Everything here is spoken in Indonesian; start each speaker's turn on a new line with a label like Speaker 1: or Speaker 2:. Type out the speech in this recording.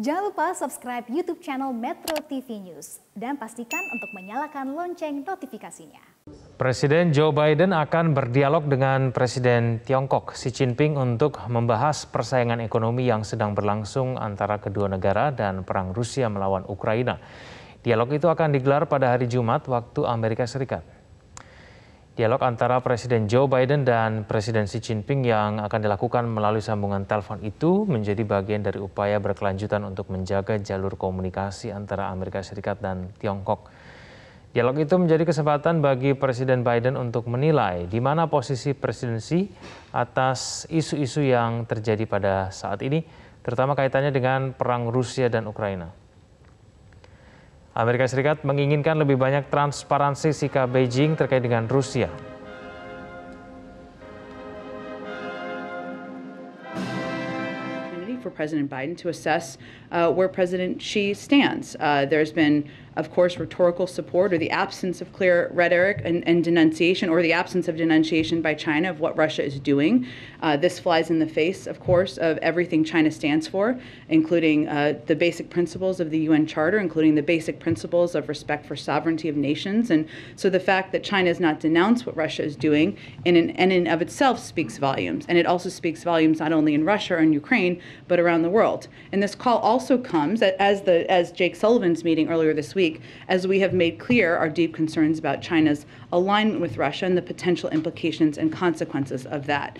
Speaker 1: Jangan lupa subscribe YouTube channel Metro TV News dan pastikan untuk menyalakan lonceng notifikasinya.
Speaker 2: Presiden Joe Biden akan berdialog dengan Presiden Tiongkok Xi Jinping untuk membahas persaingan ekonomi yang sedang berlangsung antara kedua negara dan perang Rusia melawan Ukraina. Dialog itu akan digelar pada hari Jumat waktu Amerika Serikat. Dialog antara Presiden Joe Biden dan Presiden Xi Jinping yang akan dilakukan melalui sambungan telepon itu menjadi bagian dari upaya berkelanjutan untuk menjaga jalur komunikasi antara Amerika Serikat dan Tiongkok. Dialog itu menjadi kesempatan bagi Presiden Biden untuk menilai di mana posisi presidensi atas isu-isu yang terjadi pada saat ini, terutama kaitannya dengan perang Rusia dan Ukraina. Amerika Serikat menginginkan lebih banyak transparansi sikap Beijing terkait dengan Rusia.
Speaker 1: for President Biden to assess uh, where President Xi stands. Uh, there's been, of course, rhetorical support or the absence of clear rhetoric and, and denunciation or the absence of denunciation by China of what Russia is doing. Uh, this flies in the face, of course, of everything China stands for, including uh, the basic principles of the UN Charter, including the basic principles of respect for sovereignty of nations. And so the fact that China has not denounced what Russia is doing in and in of itself speaks volumes. And it also speaks volumes not only in Russia or in Ukraine, but around the world. And this call also comes as the as Jake Sullivan's meeting earlier this week, as we have made clear our deep concerns about China's alignment with Russia and the potential implications and consequences of that.